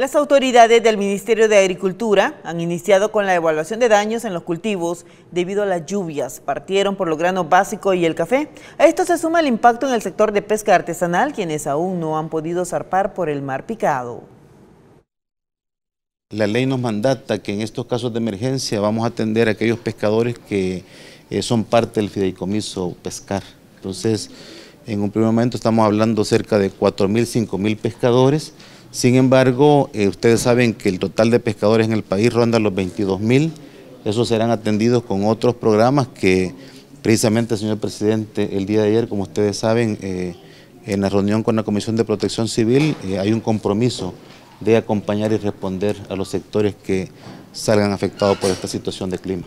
Las autoridades del Ministerio de Agricultura han iniciado con la evaluación de daños en los cultivos debido a las lluvias. Partieron por los granos básico y el café. A esto se suma el impacto en el sector de pesca artesanal, quienes aún no han podido zarpar por el mar picado. La ley nos mandata que en estos casos de emergencia vamos a atender a aquellos pescadores que eh, son parte del fideicomiso pescar. Entonces, en un primer momento estamos hablando cerca de 4.000, 5.000 pescadores sin embargo, eh, ustedes saben que el total de pescadores en el país ronda los 22.000. Esos serán atendidos con otros programas que precisamente, señor presidente, el día de ayer, como ustedes saben, eh, en la reunión con la Comisión de Protección Civil eh, hay un compromiso de acompañar y responder a los sectores que salgan afectados por esta situación de clima.